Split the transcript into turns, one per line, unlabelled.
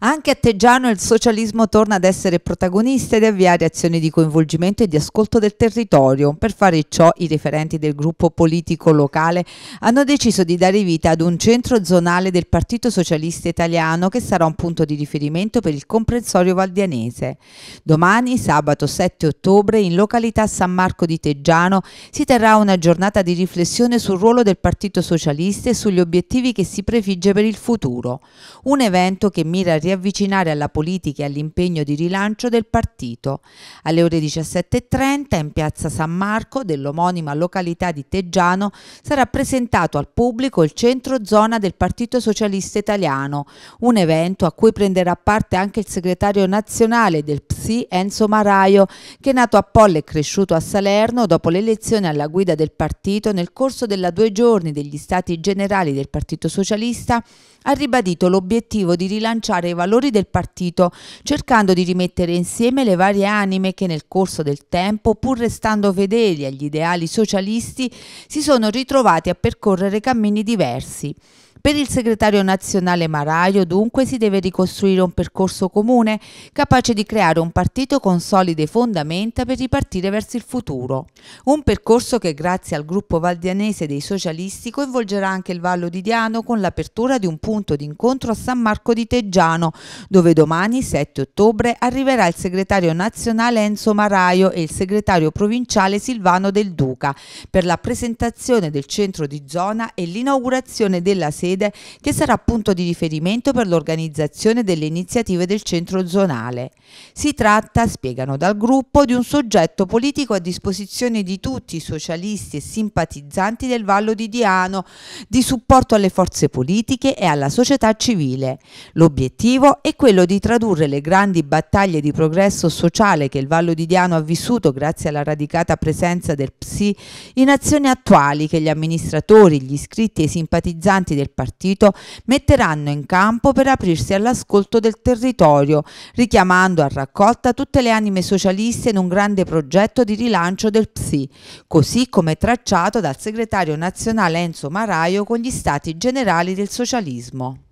Anche a Teggiano il socialismo torna ad essere protagonista ed avviare azioni di coinvolgimento e di ascolto del territorio. Per fare ciò i referenti del gruppo politico locale hanno deciso di dare vita ad un centro zonale del Partito Socialista Italiano che sarà un punto di riferimento per il comprensorio valdianese. Domani, sabato 7 ottobre, in località San Marco di Teggiano si terrà una giornata di riflessione sul ruolo del Partito Socialista e sugli obiettivi che si prefigge per il futuro. Un evento che mira a riavvicinare alla politica e all'impegno di rilancio del partito. Alle ore 17.30 in piazza San Marco dell'omonima località di Teggiano sarà presentato al pubblico il centro zona del Partito Socialista Italiano, un evento a cui prenderà parte anche il segretario nazionale del PSI Enzo Maraio, che è nato a Polle e cresciuto a Salerno dopo l'elezione alla guida del partito nel corso della due giorni degli stati generali del Partito Socialista, ha ribadito l'obiettivo di rilanciare i valori del partito, cercando di rimettere insieme le varie anime che nel corso del tempo, pur restando fedeli agli ideali socialisti, si sono ritrovati a percorrere cammini diversi. Per il segretario nazionale Maraio dunque si deve ricostruire un percorso comune capace di creare un partito con solide fondamenta per ripartire verso il futuro. Un percorso che grazie al gruppo valdianese dei socialisti coinvolgerà anche il Vallo di Diano con l'apertura di un punto d'incontro a San Marco di Teggiano dove domani 7 ottobre arriverà il segretario nazionale Enzo Maraio e il segretario provinciale Silvano Del Duca per la presentazione del centro di zona e l'inaugurazione della sede Floride, che sarà punto di riferimento per l'organizzazione delle iniziative del centro zonale. Si tratta, spiegano dal gruppo, di un soggetto politico a disposizione di tutti i socialisti e simpatizzanti del Vallo di Diano, di supporto alle forze politiche e alla società civile. L'obiettivo è quello di tradurre le grandi battaglie di progresso sociale che il Vallo di Diano ha vissuto grazie alla radicata presenza del PSI in azioni attuali che gli amministratori, gli iscritti e i simpatizzanti del partito metteranno in campo per aprirsi all'ascolto del territorio, richiamando a raccolta tutte le anime socialiste in un grande progetto di rilancio del PSI, così come tracciato dal segretario nazionale Enzo Maraio con gli stati generali del socialismo.